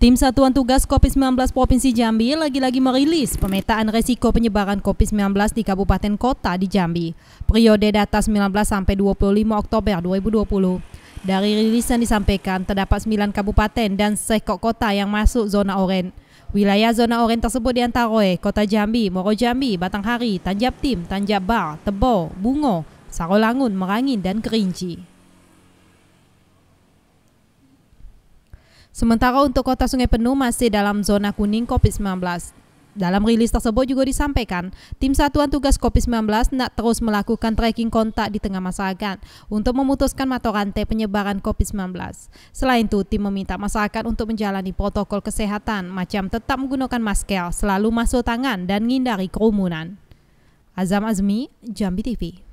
Tim Satuan Tugas COVID-19 Provinsi Jambi lagi-lagi merilis pemetaan resiko penyebaran COVID-19 di kabupaten kota di Jambi, periode data 19 sampai 25 Oktober 2020. Dari rilisan disampaikan, terdapat 9 kabupaten dan sekok kota yang masuk zona oranye. Wilayah zona oranye tersebut diantaroi Kota Jambi, Moro Jambi, Batanghari, Tanjab Tim, Tanjab Bar, Tebo, Bungo, Sarolangun, Merangin, dan Kerinci. Sementara untuk kota Sungai Penuh masih dalam zona kuning COVID-19. Dalam rilis tersebut juga disampaikan, tim satuan tugas COVID-19 nak terus melakukan tracking kontak di tengah masyarakat untuk memutuskan mata rantai penyebaran COVID-19. Selain itu, tim meminta masyarakat untuk menjalani protokol kesehatan macam tetap menggunakan masker, selalu masuk tangan, dan menghindari kerumunan. Azam Azmi, Jambi TV.